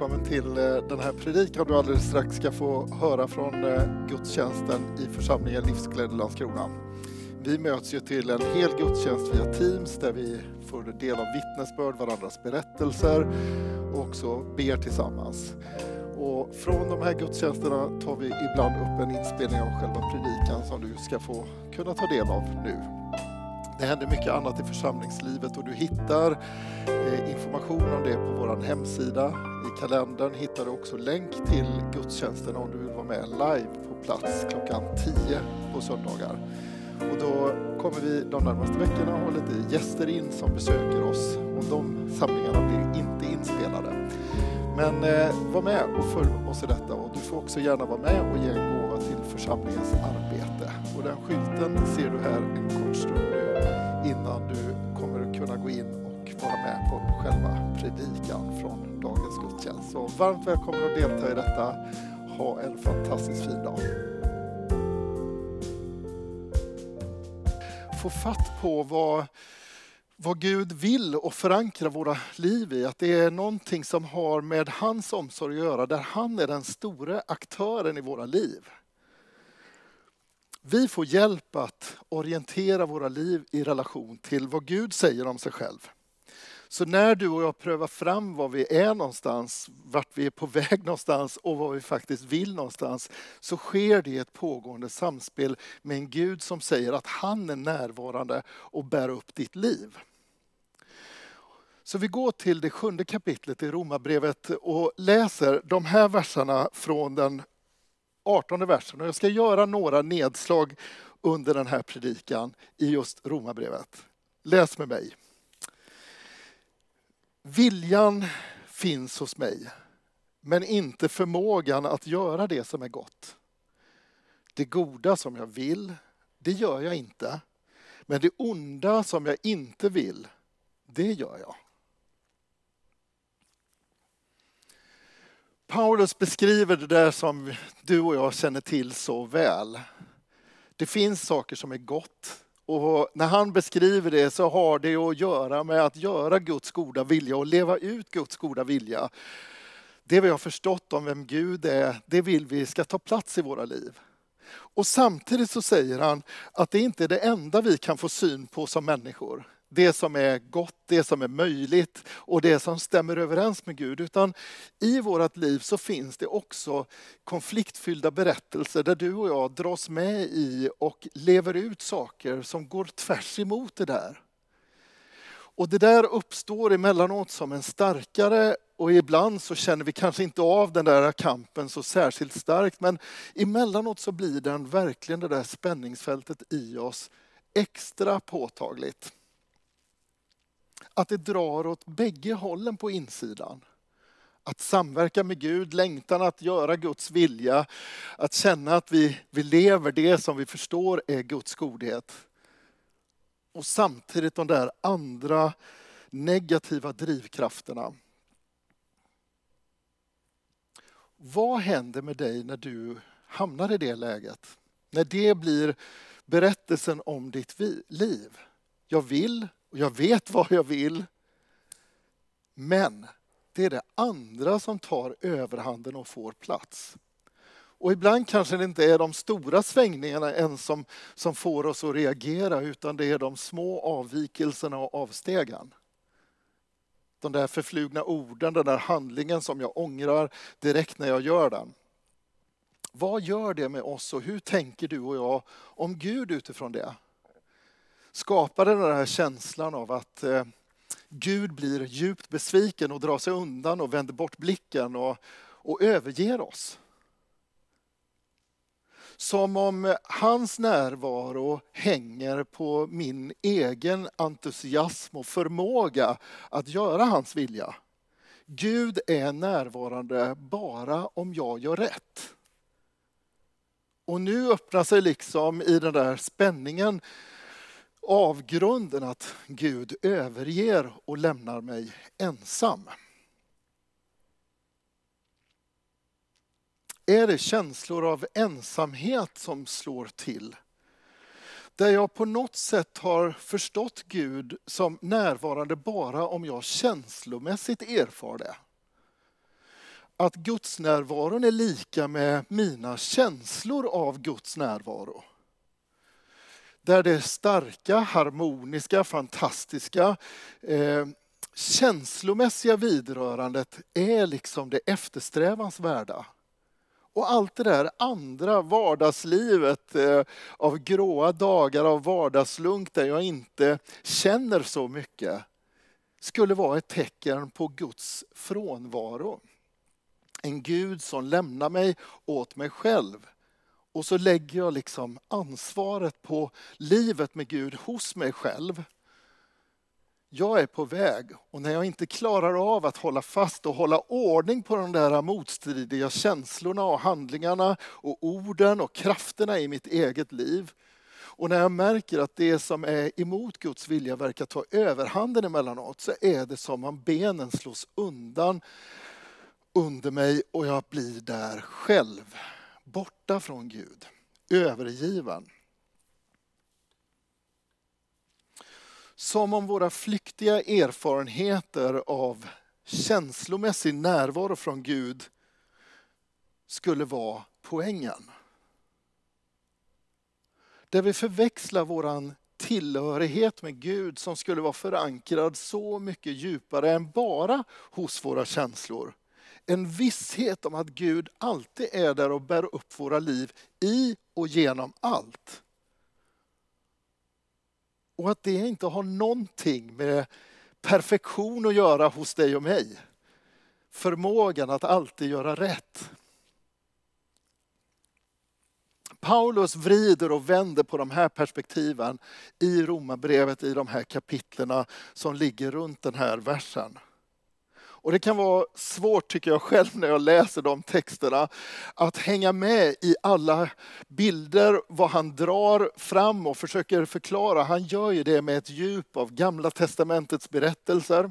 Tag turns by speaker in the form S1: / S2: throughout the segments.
S1: välkommen till eh, den här predikan du alldeles strax ska få höra från eh, gudstjänsten i församlingen Livsglädje Landskrona. Vi möts ju till en hel gudstjänst via Teams där vi får del av vittnesbörd, varandras berättelser och också ber tillsammans. Och från de här gudstjänsterna tar vi ibland upp en inspelning av själva predikan som du ska få kunna ta del av nu. Det händer mycket annat i församlingslivet och du hittar eh, information om det på vår hemsida. I kalendern hittar du också länk till gudstjänsten om du vill vara med live på plats klockan 10 på söndagar. Och då kommer vi de närmaste veckorna ha lite gäster in som besöker oss och de samlingarna blir inte inspelade. Men eh, var med och följ oss i detta och du får också gärna vara med och ge en gåva till församlingens arbete. Och den skylten ser du här en kort stund nu innan du kommer att kunna gå in och vara med på själva predikan från dagens gudstjänst. Så varmt välkommen att delta i detta. Ha en fantastiskt fin dag. Få fatt på vad vad Gud vill och förankra våra liv i. Att det är någonting som har med hans omsorg att göra, där han är den stora aktören i våra liv. Vi får hjälp att orientera våra liv i relation till vad Gud säger om sig själv. Så när du och jag prövar fram var vi är någonstans, vart vi är på väg någonstans och vad vi faktiskt vill någonstans, så sker det i ett pågående samspel med en Gud som säger att han är närvarande och bär upp ditt liv. Så vi går till det sjunde kapitlet i Romarbrevet och läser de här verserna från den 18 versen. Och jag ska göra några nedslag under den här predikan i just Romarbrevet. Läs med mig. Viljan finns hos mig, men inte förmågan att göra det som är gott. Det goda som jag vill, det gör jag inte. Men det onda som jag inte vill, det gör jag. Paulus beskriver det där som du och jag känner till så väl. Det finns saker som är gott. Och när han beskriver det så har det att göra med att göra Guds goda vilja och leva ut Guds goda vilja. Det vi har förstått om vem Gud är, det vill vi ska ta plats i våra liv. Och samtidigt så säger han att det inte är det enda vi kan få syn på som människor det som är gott, det som är möjligt och det som stämmer överens med Gud. Utan i vårt liv så finns det också konfliktfyllda berättelser där du och jag dras med i och lever ut saker som går tvärs emot det där. Och det där uppstår emellanåt som en starkare och ibland så känner vi kanske inte av den där kampen så särskilt starkt men emellanåt så blir den verkligen det där spänningsfältet i oss extra påtagligt. Att det drar åt bägge hållen på insidan. Att samverka med Gud, längtan att göra Guds vilja, att känna att vi, vi lever det som vi förstår är Guds godhet. Och samtidigt de där andra negativa drivkrafterna. Vad händer med dig när du hamnar i det läget? När det blir berättelsen om ditt liv. Jag vill, och jag vet vad jag vill. Men det är det andra som tar överhanden och får plats. Och ibland kanske det inte är de stora svängningarna ens som, som får oss att reagera utan det är de små avvikelserna och avstegen. De där förflugna orden, den där handlingen som jag ångrar direkt när jag gör den. Vad gör det med oss och hur tänker du och jag om Gud utifrån det? skapade den här känslan av att eh, Gud blir djupt besviken och drar sig undan och vänder bort blicken och, och överger oss. Som om hans närvaro hänger på min egen entusiasm och förmåga att göra hans vilja. Gud är närvarande bara om jag gör rätt. Och nu öppnar sig liksom i den där spänningen avgrunden att Gud överger och lämnar mig ensam. Är det känslor av ensamhet som slår till? Där jag på något sätt har förstått Gud som närvarande bara om jag känslomässigt erfar det. Att Guds närvaron är lika med mina känslor av Guds närvaro där det starka, harmoniska, fantastiska eh, känslomässiga vidrörandet är liksom det eftersträvansvärda. Och allt det där andra, vardagslivet, eh, av gråa dagar, av vardagslunk där jag inte känner så mycket, skulle vara ett tecken på Guds frånvaro. En Gud som lämnar mig åt mig själv. Och så lägger jag liksom ansvaret på livet med Gud hos mig själv. Jag är på väg och när jag inte klarar av att hålla fast och hålla ordning på de där motstridiga känslorna och handlingarna och orden och krafterna i mitt eget liv. Och när jag märker att det som är emot Guds vilja verkar ta överhanden emellanåt så är det som om benen slås undan under mig och jag blir där själv borta från Gud, övergiven. Som om våra flyktiga erfarenheter av känslomässig närvaro från Gud skulle vara poängen. Där vi förväxlar vår tillhörighet med Gud som skulle vara förankrad så mycket djupare än bara hos våra känslor en visshet om att Gud alltid är där och bär upp våra liv i och genom allt. Och att det inte har någonting med perfektion att göra hos dig och mig. Förmågan att alltid göra rätt. Paulus vrider och vänder på de här perspektiven i Romarbrevet, i de här kapitlerna som ligger runt den här versen. Och det kan vara svårt, tycker jag själv, när jag läser de texterna, att hänga med i alla bilder, vad han drar fram och försöker förklara. Han gör ju det med ett djup av Gamla testamentets berättelser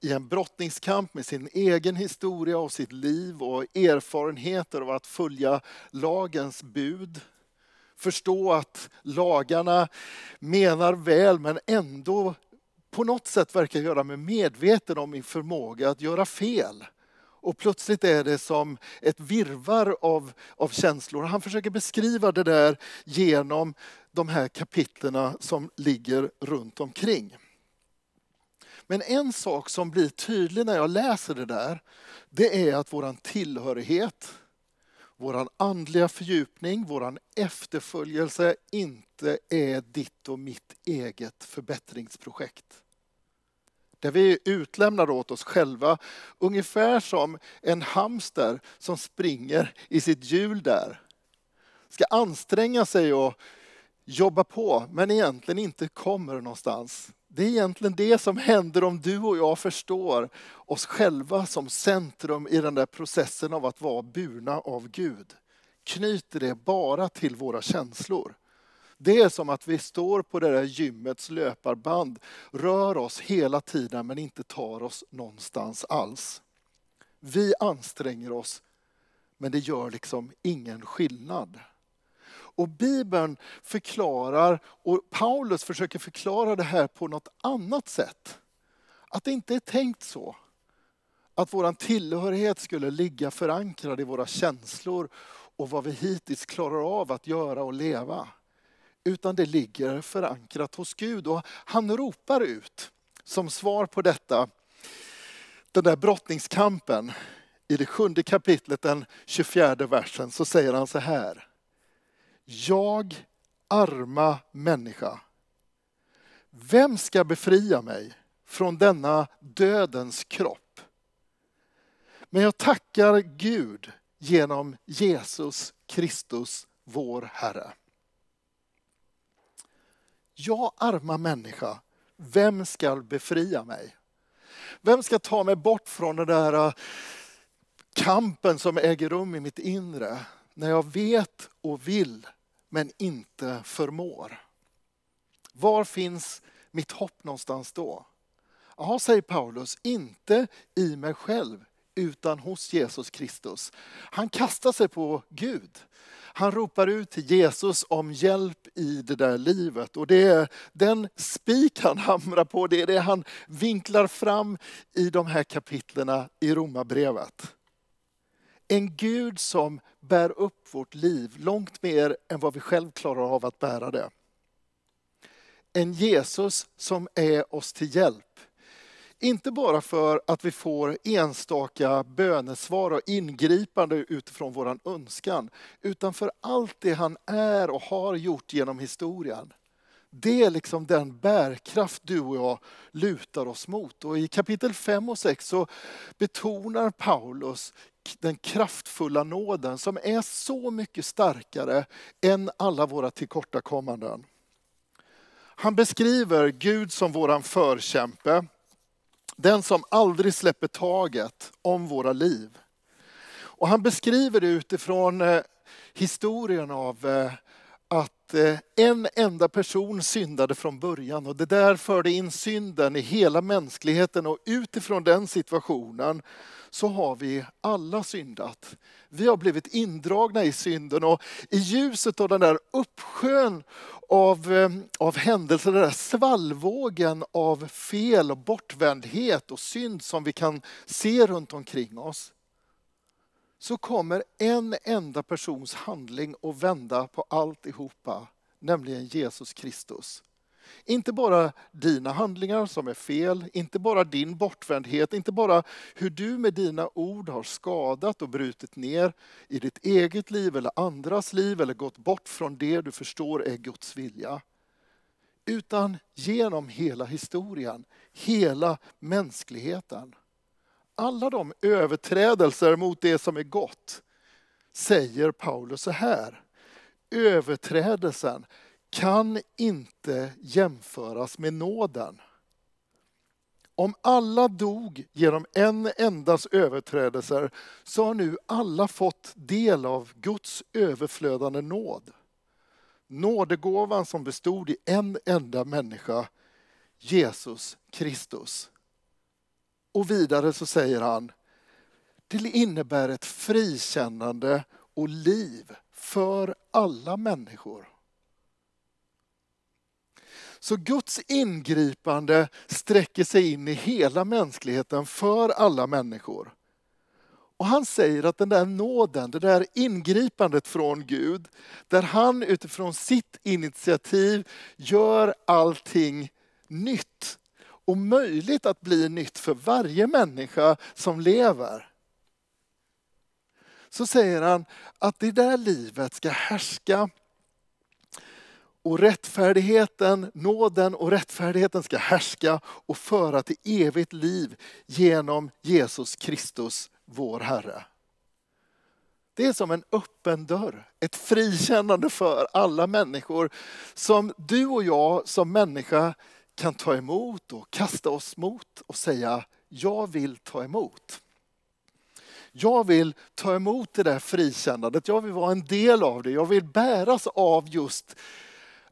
S1: i en brottningskamp med sin egen historia och sitt liv och erfarenheter av att följa lagens bud. Förstå att lagarna menar väl men ändå på något sätt verkar göra mig medveten om min förmåga att göra fel. Och plötsligt är det som ett virvar av, av känslor. Han försöker beskriva det där genom de här kapitlerna som ligger runt omkring. Men en sak som blir tydlig när jag läser det där, det är att våran tillhörighet, våran andliga fördjupning, våran efterföljelse inte är ditt och mitt eget förbättringsprojekt där vi är utlämnade åt oss själva. Ungefär som en hamster som springer i sitt hjul där. Ska anstränga sig och jobba på, men egentligen inte kommer någonstans. Det är egentligen det som händer om du och jag förstår oss själva som centrum i den där processen av att vara burna av Gud. Knyter det bara till våra känslor. Det är som att vi står på det där gymmets löparband, rör oss hela tiden men inte tar oss någonstans alls. Vi anstränger oss, men det gör liksom ingen skillnad. Och Bibeln förklarar, och Paulus försöker förklara det här på något annat sätt. Att det inte är tänkt så. Att vår tillhörighet skulle ligga förankrad i våra känslor och vad vi hittills klarar av att göra och leva utan det ligger förankrat hos Gud. Och han ropar ut som svar på detta, den där brottningskampen. I det sjunde kapitlet, den 24 versen, så säger han så här. Jag, arma människa, vem ska befria mig från denna dödens kropp? Men jag tackar Gud genom Jesus Kristus, vår Herre. Jag arma människa, vem ska befria mig? Vem ska ta mig bort från den där äh, kampen som äger rum i mitt inre när jag vet och vill men inte förmår? Var finns mitt hopp någonstans då? Ja, säger Paulus, inte i mig själv, utan hos Jesus Kristus. Han kastar sig på Gud. Han ropar ut till Jesus om hjälp i det där livet. Och det är den spik han hamrar på, det är det han vinklar fram i de här kapitlerna i Romarbrevet. En Gud som bär upp vårt liv långt mer än vad vi själv klarar av att bära det. En Jesus som är oss till hjälp inte bara för att vi får enstaka bönesvar och ingripande utifrån vår önskan, utan för allt det han är och har gjort genom historien. Det är liksom den bärkraft du och jag lutar oss mot. Och I kapitel 5 och 6 så betonar Paulus den kraftfulla nåden som är så mycket starkare än alla våra tillkortakommanden. Han beskriver Gud som våran förkämpe. Den som aldrig släpper taget om våra liv. Och han beskriver det utifrån eh, historien av eh, att eh, en enda person syndade från början och det där förde in synden i hela mänskligheten och utifrån den situationen så har vi alla syndat. Vi har blivit indragna i synden och i ljuset av den där uppsjön av, eh, av händelser, den där svallvågen av fel och bortvändhet och synd som vi kan se runt omkring oss så kommer en enda persons handling att vända på alltihopa, nämligen Jesus Kristus. Inte bara dina handlingar som är fel, inte bara din bortvändhet, inte bara hur du med dina ord har skadat och brutit ner i ditt eget liv eller andras liv eller gått bort från det du förstår är Guds vilja. Utan genom hela historien, hela mänskligheten alla de överträdelser mot det som är gott säger Paulus så här. Överträdelsen kan inte jämföras med nåden. Om alla dog genom en endas överträdelser så har nu alla fått del av Guds överflödande nåd. Nådegåvan som bestod i en enda människa, Jesus Kristus. Och vidare så säger han, det innebär ett frikännande och liv för alla människor. Så Guds ingripande sträcker sig in i hela mänskligheten för alla människor. Och han säger att den där nåden, det där ingripandet från Gud, där han utifrån sitt initiativ gör allting nytt och möjligt att bli nytt för varje människa som lever. Så säger han att det där livet ska härska och rättfärdigheten, nåden och rättfärdigheten ska härska och föra till evigt liv genom Jesus Kristus, vår Herre. Det är som en öppen dörr, ett frikännande för alla människor som du och jag som människa kan ta emot och kasta oss mot och säga jag vill ta emot. Jag vill ta emot det där frikännandet, jag vill vara en del av det, jag vill bäras av just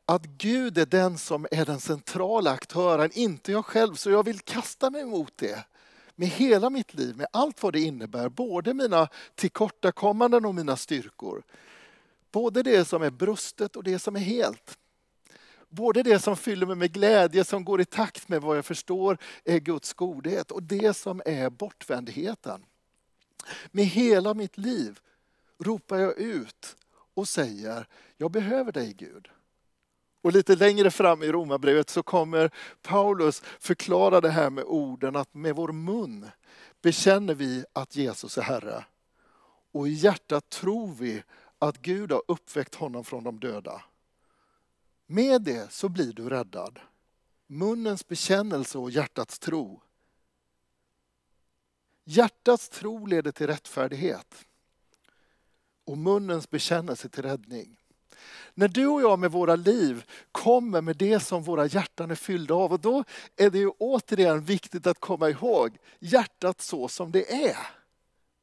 S1: att Gud är den som är den centrala aktören, inte jag själv. Så jag vill kasta mig mot det med hela mitt liv, med allt vad det innebär, både mina tillkortakommanden och mina styrkor. Både det som är brustet och det som är helt både det som fyller mig med glädje, som går i takt med vad jag förstår är Guds godhet, och det som är bortvändheten. Med hela mitt liv ropar jag ut och säger, jag behöver dig Gud. Och lite längre fram i Romarbrevet så kommer Paulus förklara det här med orden att med vår mun bekänner vi att Jesus är Herre. Och i hjärtat tror vi att Gud har uppväckt honom från de döda. Med det så blir du räddad. Munnens bekännelse och hjärtats tro. Hjärtats tro leder till rättfärdighet och munnens bekännelse till räddning. När du och jag med våra liv kommer med det som våra hjärtan är fyllda av, och då är det ju återigen viktigt att komma ihåg hjärtat så som det är.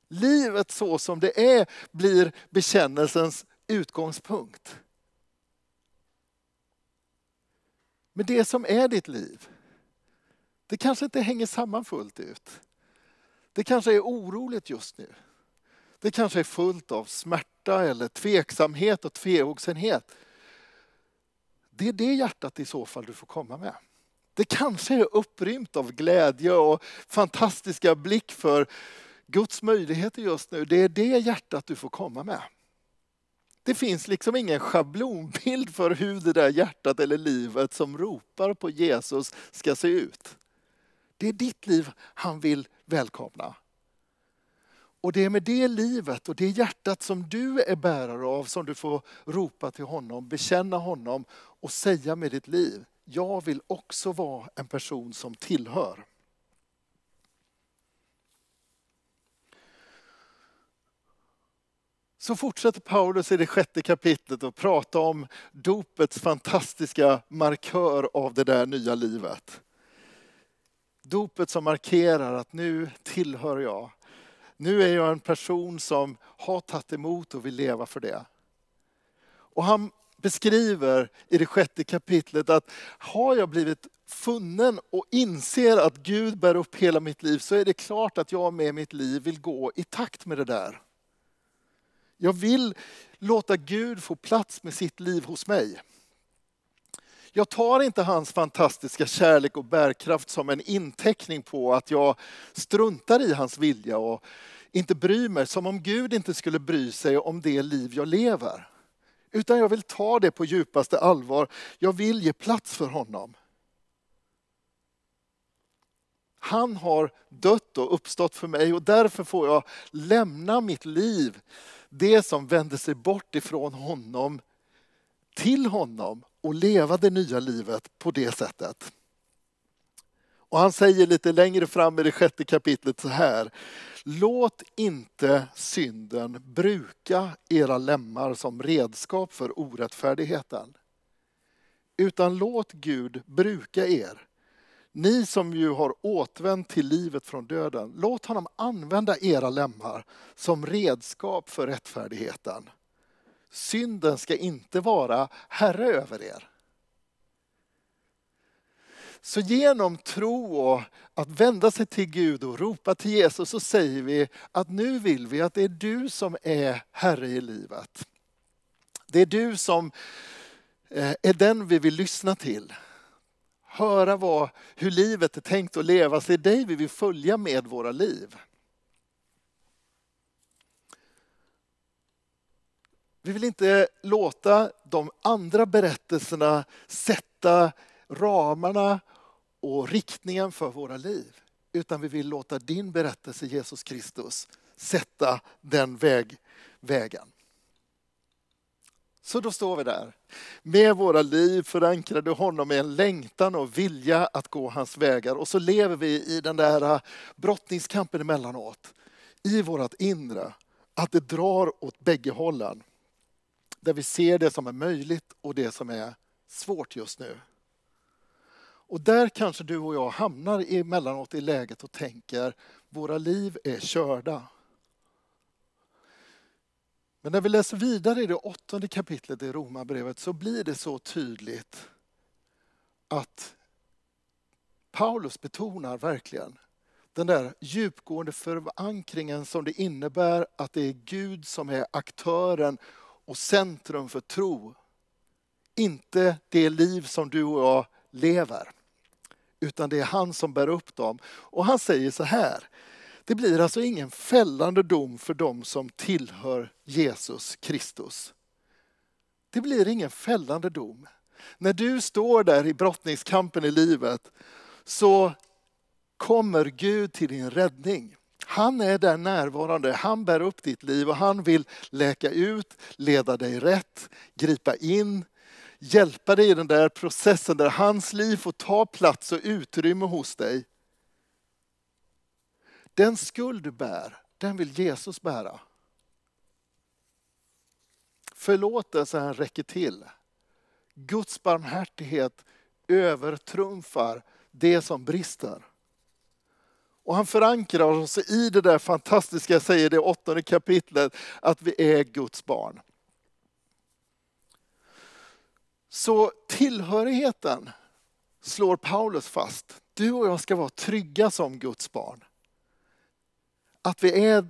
S1: Livet så som det är blir bekännelsens utgångspunkt. Men det som är ditt liv. Det kanske inte hänger samman fullt ut. Det kanske är oroligt just nu. Det kanske är fullt av smärta eller tveksamhet och tvehågsenhet. Det är det hjärtat i så fall du får komma med. Det kanske är upprymt av glädje och fantastiska blick för Guds möjligheter just nu. Det är det hjärtat du får komma med det finns liksom ingen schablonbild för hur det där hjärtat eller livet som ropar på Jesus ska se ut. Det är ditt liv han vill välkomna. Och det är med det livet och det hjärtat som du är bärare av som du får ropa till honom, bekänna honom och säga med ditt liv, jag vill också vara en person som tillhör. Så fortsätter Paulus i det sjätte kapitlet och prata om dopets fantastiska markör av det där nya livet. Dopet som markerar att nu tillhör jag. Nu är jag en person som har tagit emot och vill leva för det. Och han beskriver i det sjätte kapitlet att har jag blivit funnen och inser att Gud bär upp hela mitt liv så är det klart att jag med mitt liv vill gå i takt med det där. Jag vill låta Gud få plats med sitt liv hos mig. Jag tar inte hans fantastiska kärlek och bärkraft som en inteckning på att jag struntar i hans vilja och inte bryr mig, som om Gud inte skulle bry sig om det liv jag lever. Utan jag vill ta det på djupaste allvar. Jag vill ge plats för honom. Han har dött och uppstått för mig och därför får jag lämna mitt liv det som vände sig bort ifrån honom till honom och leva det nya livet på det sättet. Och han säger lite längre fram i det sjätte kapitlet så här. Låt inte synden bruka era lemmar som redskap för orättfärdigheten. Utan låt Gud bruka er ni som ju har återvänt till livet från döden, låt honom använda era lemmar som redskap för rättfärdigheten. Synden ska inte vara herre över er. Så genom tro och att vända sig till Gud och ropa till Jesus så säger vi att nu vill vi att det är du som är herre i livet. Det är du som eh, är den vi vill lyssna till höra vad, hur livet är tänkt att levas. Det är dig vi vill följa med våra liv. Vi vill inte låta de andra berättelserna sätta ramarna och riktningen för våra liv. Utan vi vill låta din berättelse Jesus Kristus sätta den väg, vägen. Så då står vi där. Med våra liv förankrade i honom med en längtan och vilja att gå hans vägar. Och så lever vi i den där äh, brottningskampen emellanåt. I vårt inre. Att det drar åt bägge hållen. Där vi ser det som är möjligt och det som är svårt just nu. Och där kanske du och jag hamnar emellanåt i läget och tänker, våra liv är körda. Men när vi läser vidare i det åttonde kapitlet i Romarbrevet så blir det så tydligt att Paulus betonar verkligen den där djupgående förankringen som det innebär att det är Gud som är aktören och centrum för tro. Inte det liv som du och jag lever, utan det är han som bär upp dem. Och han säger så här det blir alltså ingen fällande dom för dem som tillhör Jesus Kristus. Det blir ingen fällande dom. När du står där i brottningskampen i livet så kommer Gud till din räddning. Han är där närvarande, han bär upp ditt liv och han vill läka ut, leda dig rätt, gripa in, hjälpa dig i den där processen där hans liv får ta plats och utrymme hos dig. Den skuld du bär, den vill Jesus bära. Förlåtelsen räcker till. Guds barmhärtighet övertrumfar det som brister. Och han förankrar oss i det där fantastiska, jag säger det åttonde kapitlet, att vi är Guds barn. Så tillhörigheten slår Paulus fast. Du och jag ska vara trygga som Guds barn. Att vi är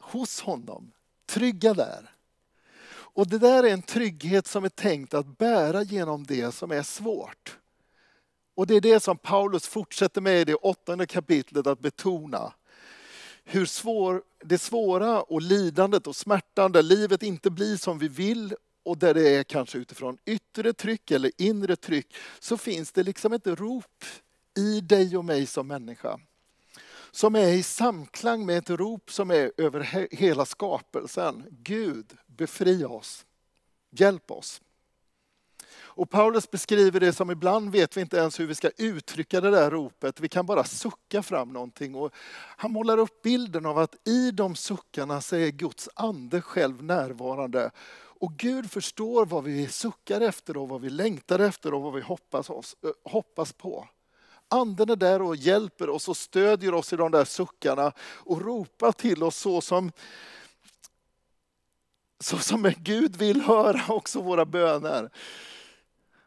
S1: hos honom, trygga där. Och det där är en trygghet som är tänkt att bära genom det som är svårt. Och det är det som Paulus fortsätter med i det åttonde kapitlet att betona. Hur svår, det svåra och lidandet och smärtan, där livet inte blir som vi vill och där det är kanske utifrån yttre tryck eller inre tryck, så finns det liksom ett rop i dig och mig som människa som är i samklang med ett rop som är över hela skapelsen. Gud, befria oss. Hjälp oss. Och Paulus beskriver det som ibland vet vi inte ens hur vi ska uttrycka det där ropet. Vi kan bara sucka fram någonting. Och han målar upp bilden av att i de suckarna så är Guds ande själv närvarande. Och Gud förstår vad vi suckar efter och vad vi längtar efter och vad vi hoppas, oss, eh, hoppas på. Anden är där och hjälper oss och stödjer oss i de där suckarna och ropar till oss så som, så som Gud vill höra också våra böner.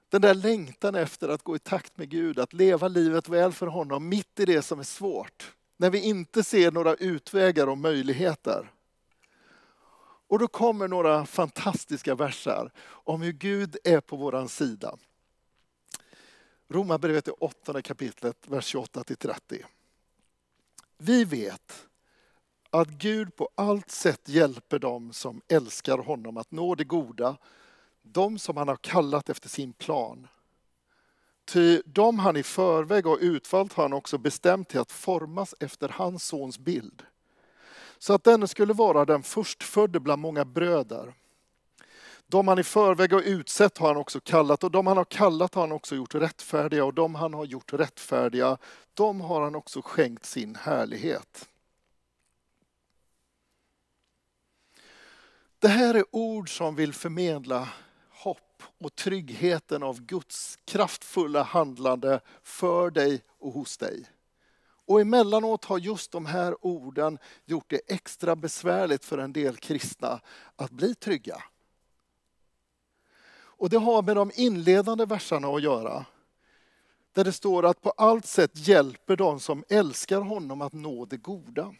S1: Den där längtan efter att gå i takt med Gud, att leva livet väl för honom mitt i det som är svårt. När vi inte ser några utvägar och möjligheter. Och då kommer några fantastiska verser om hur Gud är på vår sida. Romarbrevet är åttonde kapitlet, vers 28-30. Vi vet att Gud på allt sätt hjälper dem som älskar honom att nå det goda, de som han har kallat efter sin plan. Ty de han i förväg har utvalt har han också bestämt till att formas efter hans sons bild. Så att denne skulle vara den förstfödde bland många bröder. De han i förväg har utsett har han också kallat och de han har kallat har han också gjort rättfärdiga och de han har gjort rättfärdiga, de har han också skänkt sin härlighet. Det här är ord som vill förmedla hopp och tryggheten av Guds kraftfulla handlande för dig och hos dig. Och emellanåt har just de här orden gjort det extra besvärligt för en del kristna att bli trygga. Och det har med de inledande verserna att göra. Där det står att på allt sätt hjälper de som älskar honom att nå det goda.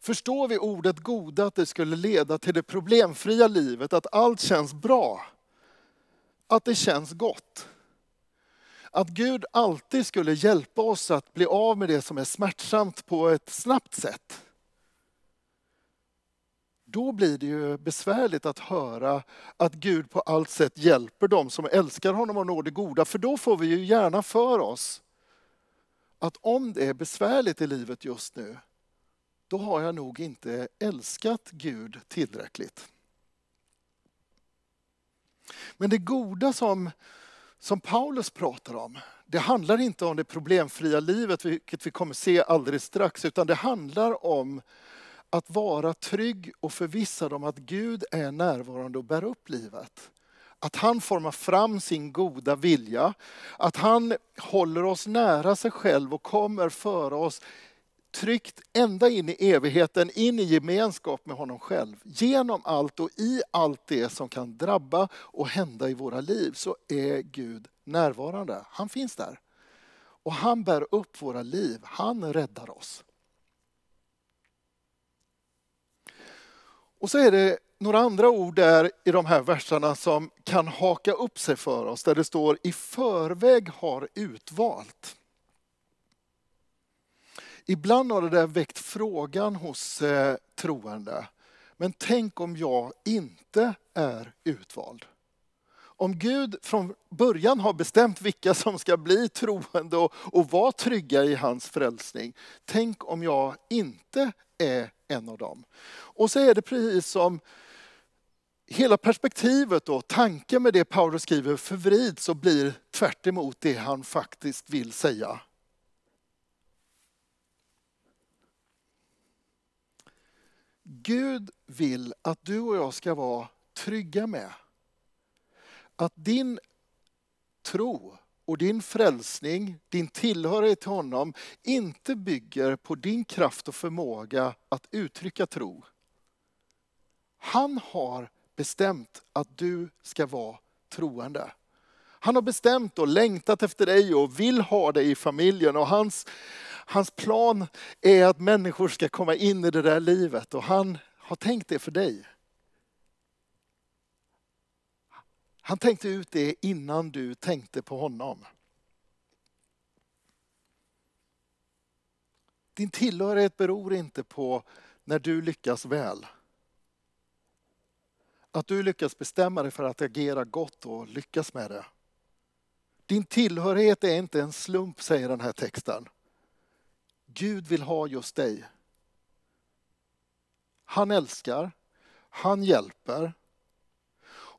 S1: Förstår vi ordet goda att det skulle leda till det problemfria livet, att allt känns bra? Att det känns gott? Att Gud alltid skulle hjälpa oss att bli av med det som är smärtsamt på ett snabbt sätt? då blir det ju besvärligt att höra att Gud på allt sätt hjälper dem som älskar honom och når det goda. För då får vi ju gärna för oss att om det är besvärligt i livet just nu, då har jag nog inte älskat Gud tillräckligt. Men det goda som, som Paulus pratar om, det handlar inte om det problemfria livet, vilket vi kommer se alldeles strax, utan det handlar om att vara trygg och förvissad om att Gud är närvarande och bär upp livet. Att han formar fram sin goda vilja, att han håller oss nära sig själv och kommer föra oss tryggt ända in i evigheten, in i gemenskap med honom själv. Genom allt och i allt det som kan drabba och hända i våra liv så är Gud närvarande. Han finns där. Och han bär upp våra liv, han räddar oss. Och så är det några andra ord där i de här verserna som kan haka upp sig för oss, där det står i förväg har utvalt. Ibland har det där väckt frågan hos eh, troende. Men tänk om jag inte är utvald? om Gud från början har bestämt vilka som ska bli troende och, och vara trygga i hans frälsning, tänk om jag inte är en av dem. Och så är det precis som hela perspektivet och tanken med det Paulus skriver förvrids och blir tvärt det han faktiskt vill säga. Gud vill att du och jag ska vara trygga med att din tro och din frälsning, din tillhörighet till honom, inte bygger på din kraft och förmåga att uttrycka tro. Han har bestämt att du ska vara troende. Han har bestämt och längtat efter dig och vill ha dig i familjen. Och hans, hans plan är att människor ska komma in i det där livet och han har tänkt det för dig. Han tänkte ut det innan du tänkte på honom. Din tillhörighet beror inte på när du lyckas väl. Att du lyckas bestämma dig för att agera gott och lyckas med det. Din tillhörighet är inte en slump, säger den här texten. Gud vill ha just dig. Han älskar, han hjälper,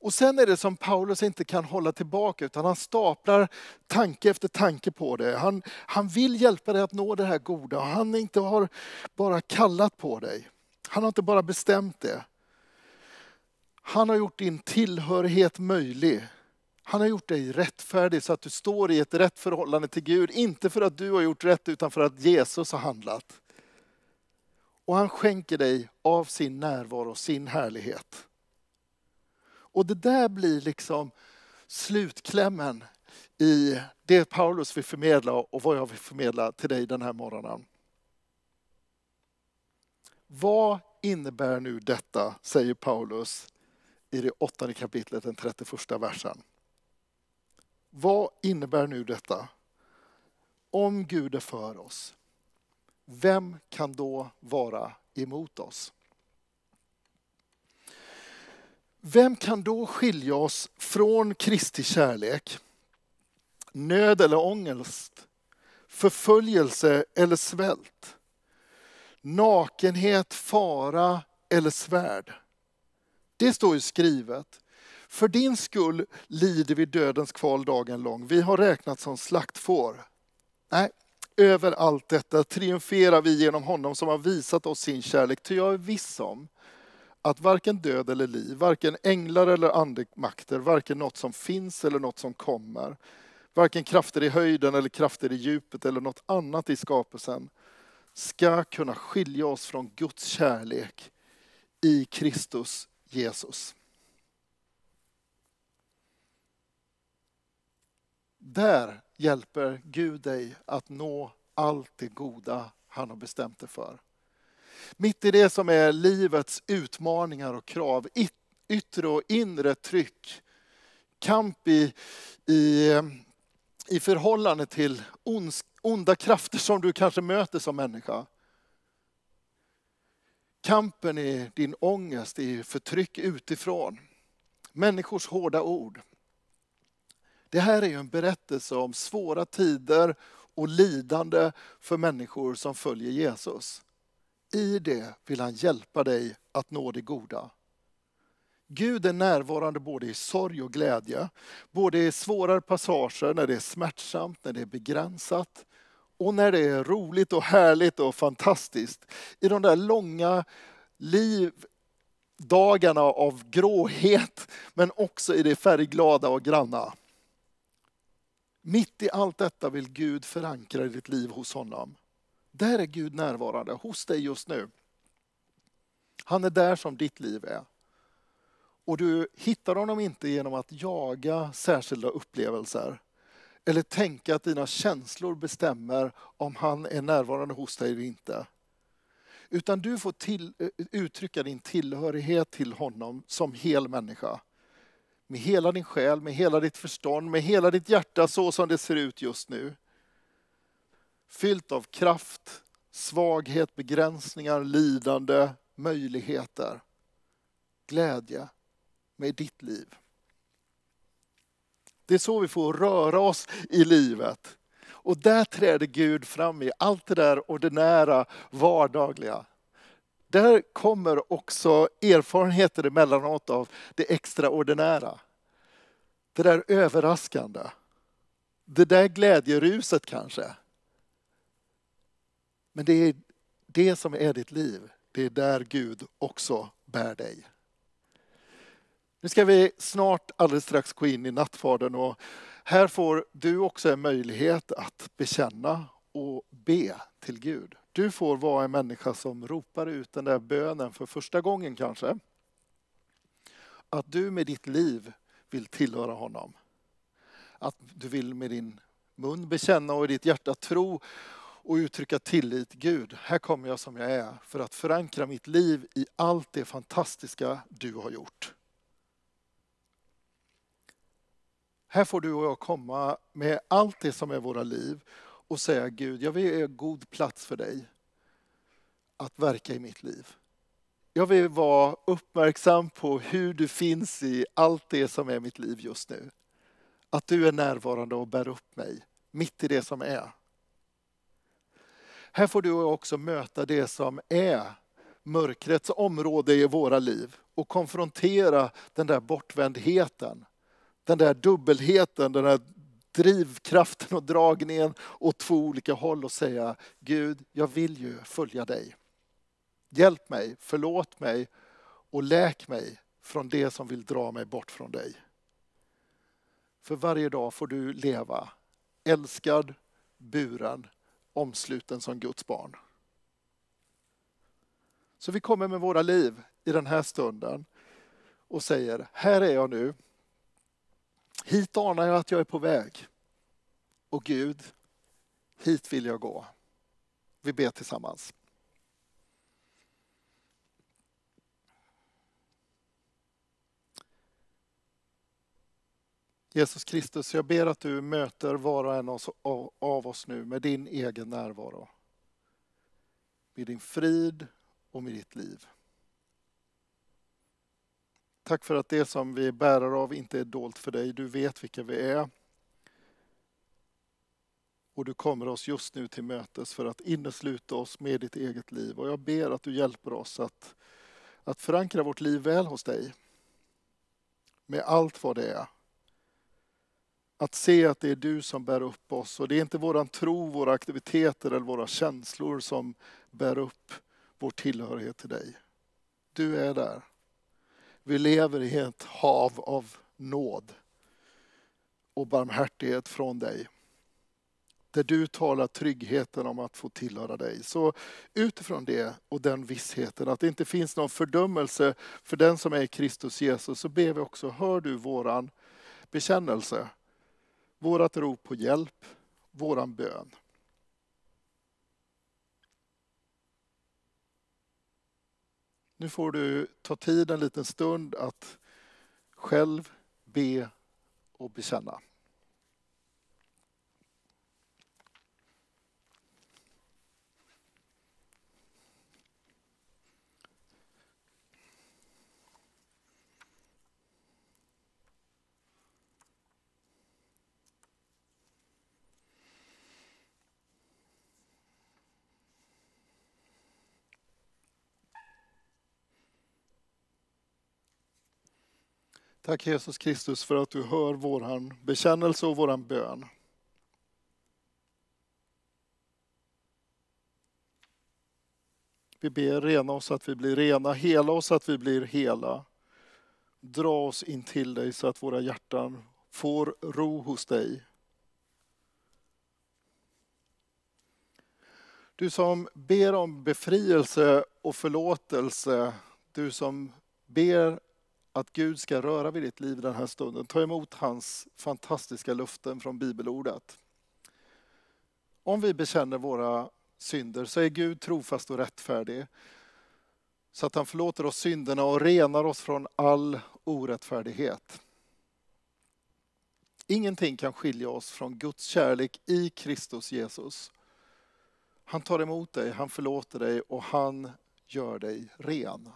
S1: och sen är det som Paulus inte kan hålla tillbaka utan han staplar tanke efter tanke på det. Han, han vill hjälpa dig att nå det här goda. och Han inte har bara kallat på dig. Han har inte bara bestämt det. Han har gjort din tillhörighet möjlig. Han har gjort dig rättfärdig så att du står i ett rätt förhållande till Gud. Inte för att du har gjort rätt utan för att Jesus har handlat. Och han skänker dig av sin närvaro sin härlighet. Och det där blir liksom slutklämmen i det Paulus vill förmedla och vad jag vill förmedla till dig den här morgonen. Vad innebär nu detta, säger Paulus i det åttonde kapitlet, den 31 versen. Vad innebär nu detta? Om Gud är för oss, vem kan då vara emot oss? Vem kan då skilja oss från Kristi kärlek? Nöd eller ångest? Förföljelse eller svält? Nakenhet, fara eller svärd? Det står ju skrivet. För din skull lider vi dödens kval dagen lång. Vi har räknat som slaktfår. Nej, över allt detta triumferar vi genom honom som har visat oss sin kärlek. Ty jag är viss om att varken död eller liv, varken änglar eller andemakter, varken något som finns eller något som kommer, varken krafter i höjden eller krafter i djupet eller något annat i skapelsen ska kunna skilja oss från Guds kärlek i Kristus Jesus. Där hjälper Gud dig att nå allt det goda han har bestämt dig för. Mitt i det som är livets utmaningar och krav, yttre och inre tryck, kamp i, i, i förhållande till ons, onda krafter som du kanske möter som människa. Kampen i din ångest, i förtryck utifrån, människors hårda ord. Det här är ju en berättelse om svåra tider och lidande för människor som följer Jesus. I det vill han hjälpa dig att nå det goda. Gud är närvarande både i sorg och glädje, både i svårare passager, när det är smärtsamt, när det är begränsat och när det är roligt och härligt och fantastiskt. I de där långa livdagarna av gråhet, men också i det färgglada och granna. Mitt i allt detta vill Gud förankra ditt liv hos honom. Där är Gud närvarande hos dig just nu. Han är där som ditt liv är. Och du hittar honom inte genom att jaga särskilda upplevelser eller tänka att dina känslor bestämmer om han är närvarande hos dig eller inte. Utan du får till, eh, uttrycka din tillhörighet till honom som hel människa. Med hela din själ, med hela ditt förstånd, med hela ditt hjärta så som det ser ut just nu fyllt av kraft, svaghet, begränsningar, lidande, möjligheter, glädje med ditt liv. Det är så vi får röra oss i livet. Och där träder Gud fram i allt det där ordinära, vardagliga. Där kommer också erfarenheter emellanåt av det extraordinära. Det där överraskande. Det där glädjeruset kanske. Men det är det som är ditt liv. Det är där Gud också bär dig. Nu ska vi snart alldeles strax gå in i nattvarden och här får du också en möjlighet att bekänna och be till Gud. Du får vara en människa som ropar ut den där bönen för första gången kanske. Att du med ditt liv vill tillhöra honom. Att du vill med din mun bekänna och i ditt hjärta tro och uttrycka tillit. Gud, här kommer jag som jag är för att förankra mitt liv i allt det fantastiska du har gjort. Här får du och jag komma med allt det som är våra liv och säga Gud, jag vill ge god plats för dig att verka i mitt liv. Jag vill vara uppmärksam på hur du finns i allt det som är mitt liv just nu. Att du är närvarande och bär upp mig mitt i det som är. Här får du också möta det som är mörkrets område i våra liv och konfrontera den där bortvändheten, den där dubbelheten, den där drivkraften och dragningen åt två olika håll och säga Gud, jag vill ju följa dig. Hjälp mig, förlåt mig och läk mig från det som vill dra mig bort från dig. För varje dag får du leva älskad, buren omsluten som Guds barn. Så vi kommer med våra liv i den här stunden och säger, här är jag nu. Hit anar jag att jag är på väg. Och Gud, hit vill jag gå. Vi ber tillsammans. Jesus Kristus, jag ber att du möter var och en av oss nu med din egen närvaro. Med din frid och med ditt liv. Tack för att det som vi är bärare av inte är dolt för dig. Du vet vilka vi är. Och du kommer oss just nu till mötes för att innesluta oss med ditt eget liv. Och jag ber att du hjälper oss att, att förankra vårt liv väl hos dig. Med allt vad det är att se att det är du som bär upp oss och det är inte våran tro, våra aktiviteter eller våra känslor som bär upp vår tillhörighet till dig. Du är där. Vi lever i ett hav av nåd och barmhärtighet från dig. Där du talar tryggheten om att få tillhöra dig. Så utifrån det och den vissheten att det inte finns någon fördömelse för den som är Kristus Jesus så ber vi också, hör du våran bekännelse? vårat rop på hjälp, våran bön. Nu får du ta tid en liten stund att själv be och bekänna. Tack Jesus Kristus för att du hör vår bekännelse och vår bön. Vi ber rena oss så att vi blir rena, hela oss så att vi blir hela. Dra oss in till dig så att våra hjärtan får ro hos dig. Du som ber om befrielse och förlåtelse, du som ber att Gud ska röra vid ditt liv den här stunden. Ta emot hans fantastiska löften från bibelordet. Om vi bekänner våra synder så är Gud trofast och rättfärdig så att han förlåter oss synderna och renar oss från all orättfärdighet. Ingenting kan skilja oss från Guds kärlek i Kristus Jesus. Han tar emot dig, han förlåter dig och han gör dig ren.